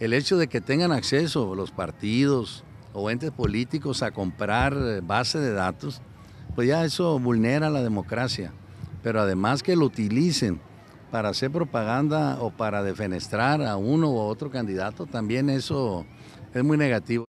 El hecho de que tengan acceso los partidos o entes políticos a comprar eh, base de datos, pues ya eso vulnera la democracia. Pero además que lo utilicen para hacer propaganda o para defenestrar a uno u otro candidato, también eso es muy negativo.